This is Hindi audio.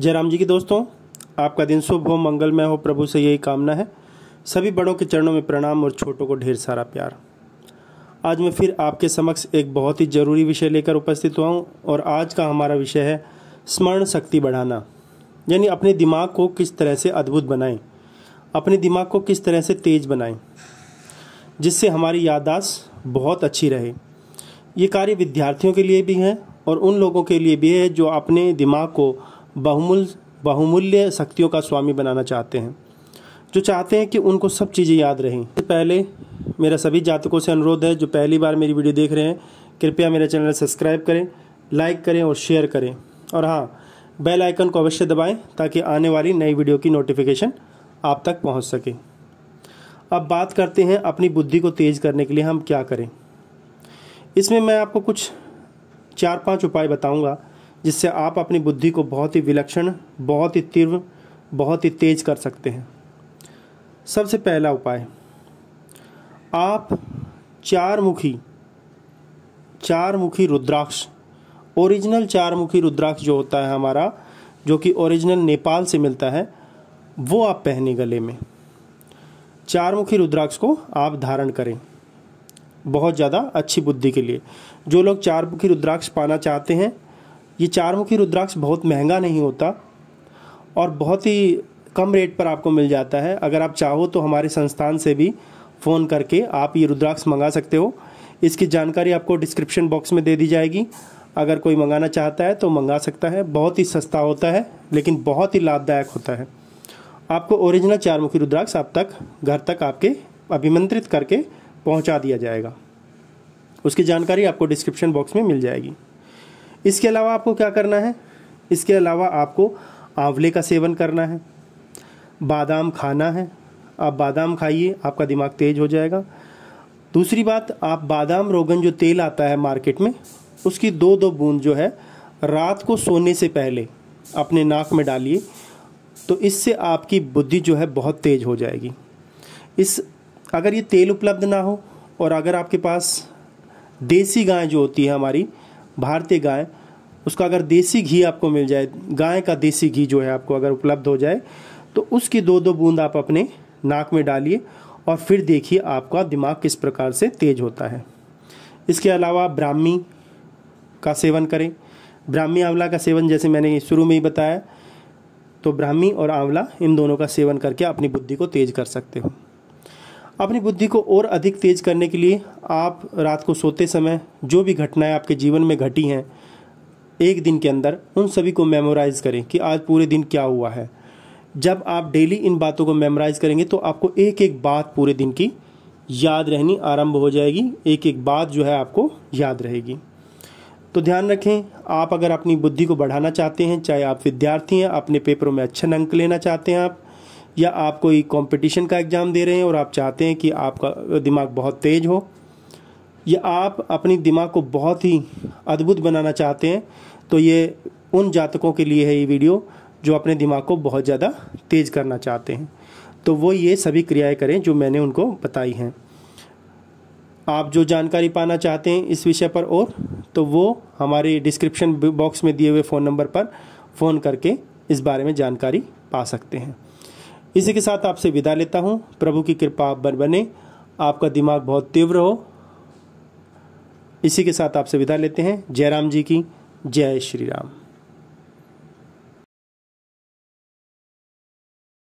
जयराम जी की दोस्तों आपका दिन शुभ हो मंगलमय हो प्रभु से यही कामना है सभी बड़ों के चरणों में प्रणाम और छोटों को ढेर सारा प्यार आज मैं फिर आपके समक्ष एक बहुत ही ज़रूरी विषय लेकर उपस्थित हुआ हूँ और आज का हमारा विषय है स्मरण शक्ति बढ़ाना यानी अपने दिमाग को किस तरह से अद्भुत बनाएं अपने दिमाग को किस तरह से तेज बनाएं जिससे हमारी याददाश्त बहुत अच्छी रहे ये कार्य विद्यार्थियों के लिए भी है और उन लोगों के लिए भी है जो अपने दिमाग को बहुमूल बहुमूल्य शक्तियों का स्वामी बनाना चाहते हैं जो चाहते हैं कि उनको सब चीज़ें याद रहें पहले मेरा सभी जातकों से अनुरोध है जो पहली बार मेरी वीडियो देख रहे हैं कृपया मेरा चैनल सब्सक्राइब करें लाइक करें और शेयर करें और हाँ बेल आइकन को अवश्य दबाएं ताकि आने वाली नई वीडियो की नोटिफिकेशन आप तक पहुंच सके अब बात करते हैं अपनी बुद्धि को तेज़ करने के लिए हम क्या करें इसमें मैं आपको कुछ चार पांच उपाय बताऊंगा जिससे आप अपनी बुद्धि को बहुत ही विलक्षण बहुत ही तीव्र बहुत ही तेज कर सकते हैं सबसे पहला उपाय आप चार मुखी चार मुखी रुद्राक्ष ओरिजिनल चार मुखी रुद्राक्ष जो होता है हमारा जो कि ओरिजिनल नेपाल से मिलता है वो आप पहने गले में चार मुखी रुद्राक्ष को आप धारण करें बहुत ज़्यादा अच्छी बुद्धि के लिए जो लोग चार मुखी रुद्राक्ष पाना चाहते हैं ये चार मुखी रुद्राक्ष बहुत महंगा नहीं होता और बहुत ही कम रेट पर आपको मिल जाता है अगर आप चाहो तो हमारे संस्थान से भी फ़ोन करके आप ये रुद्राक्ष मंगा सकते हो इसकी जानकारी आपको डिस्क्रिप्शन बॉक्स में दे दी जाएगी अगर कोई मंगाना चाहता है तो मंगा सकता है बहुत ही सस्ता होता है लेकिन बहुत ही लाभदायक होता है आपको ओरिजिनल चार मुखी रुद्राक्ष आप तक घर तक आपके अभिमंत्रित करके पहुंचा दिया जाएगा उसकी जानकारी आपको डिस्क्रिप्शन बॉक्स में मिल जाएगी इसके अलावा आपको क्या करना है इसके अलावा आपको आंवले का सेवन करना है बादाम खाना है आप बादाम खाइए आपका दिमाग तेज हो जाएगा दूसरी बात आप बादाम रोगन जो तेल आता है मार्केट में उसकी दो दो बूंद जो है रात को सोने से पहले अपने नाक में डालिए तो इससे आपकी बुद्धि जो है बहुत तेज हो जाएगी इस अगर ये तेल उपलब्ध ना हो और अगर आपके पास देसी गाय जो होती है हमारी भारतीय गाय उसका अगर देसी घी आपको मिल जाए गाय का देसी घी जो है आपको अगर उपलब्ध हो जाए तो उसकी दो दो बूंद आप अपने नाक में डालिए और फिर देखिए आपका दिमाग किस प्रकार से तेज होता है इसके अलावा ब्राह्मी का सेवन करें ब्राह्मी आंवला का सेवन जैसे मैंने शुरू में ही बताया तो ब्राह्मी और आंवला इन दोनों का सेवन करके अपनी बुद्धि को तेज कर सकते हो अपनी बुद्धि को और अधिक तेज करने के लिए आप रात को सोते समय जो भी घटनाएं आपके जीवन में घटी हैं एक दिन के अंदर उन सभी को मेमोराइज़ करें कि आज पूरे दिन क्या हुआ है जब आप डेली इन बातों को मेमोराइज़ करेंगे तो आपको एक एक बात पूरे दिन की याद रहनी आरंभ हो जाएगी एक एक बात जो है आपको याद रहेगी तो ध्यान रखें आप अगर अपनी बुद्धि को बढ़ाना चाहते हैं चाहे आप विद्यार्थी हैं अपने पेपरों में अच्छे अंक लेना चाहते हैं आप या आप कोई कंपटीशन का एग्ज़ाम दे रहे हैं और आप चाहते हैं कि आपका दिमाग बहुत तेज़ हो या आप अपनी दिमाग को बहुत ही अद्भुत बनाना चाहते हैं तो ये उन जातकों के लिए है ये वीडियो जो अपने दिमाग को बहुत ज़्यादा तेज़ करना चाहते हैं तो वो ये सभी क्रियाएं करें जो मैंने उनको बताई हैं आप जो जानकारी पाना चाहते हैं इस विषय पर और तो वो हमारे डिस्क्रिप्शन बॉक्स में दिए हुए फ़ोन नंबर पर फ़ोन करके इस बारे में जानकारी पा सकते हैं इसी के साथ आपसे विदा लेता हूँ प्रभु की कृपा आप बन बने आपका दिमाग बहुत तीव्र हो इसी के साथ आपसे विदा लेते हैं जयराम जी की जय श्री राम